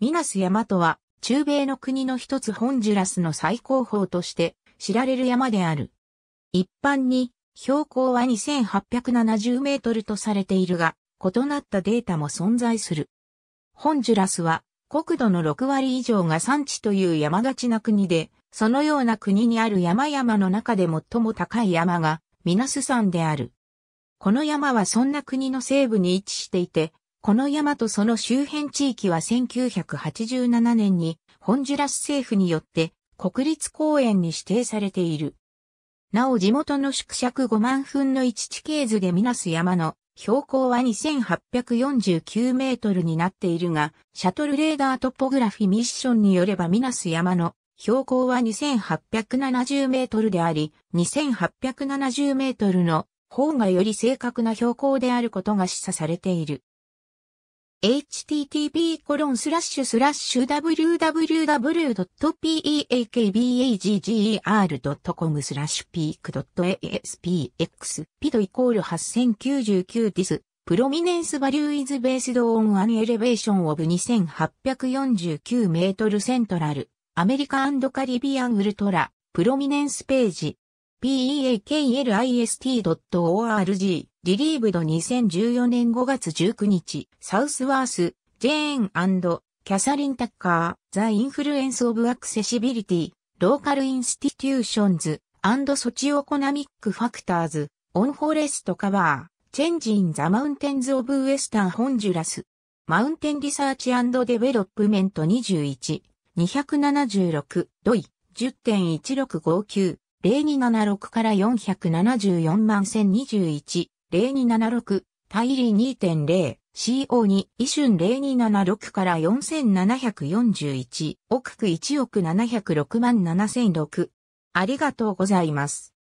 ミナス山とは、中米の国の一つホンジュラスの最高峰として知られる山である。一般に、標高は2870メートルとされているが、異なったデータも存在する。ホンジュラスは、国土の6割以上が山地という山がちな国で、そのような国にある山々の中で最も高い山が、ミナス山である。この山はそんな国の西部に位置していて、この山とその周辺地域は1987年にホンジュラス政府によって国立公園に指定されている。なお地元の縮尺5万分の1地形図でみなす山の標高は2849メートルになっているが、シャトルレーダートポグラフィミッションによればミナス山の標高は2870メートルであり、2870メートルの方がより正確な標高であることが示唆されている。h t t p w w w p e a k b a g g r c o m スラッシュ peak.aspx ピドイコール8099ディスプロミネンスバリューイズベースドオンアンエレベーションオブ2849メートルセントラルアメリカカリビアンウルトラプロミネンスページ peaklist.org リリーブド2014年5月19日サウスワースジェーンキャサリン・タッカー、ザ・インフルエンス・オブ・アクセシビリティ、ローカル・インスティテューションズ、アンド・ソチオコナミック・ファクターズ、オン・フォレスト・カバー、チェンジ・イン・ザ・マウンテンズ・オブ・ウエスタン・ホンジュラス、マウンテン・リサーチ・アンド・デベロップメント21、276、ドイ、10.1659、0276から474万1021、0276、対ー2.0、CO2、イシュン0276から4741、億区1億706万7006。ありがとうございます。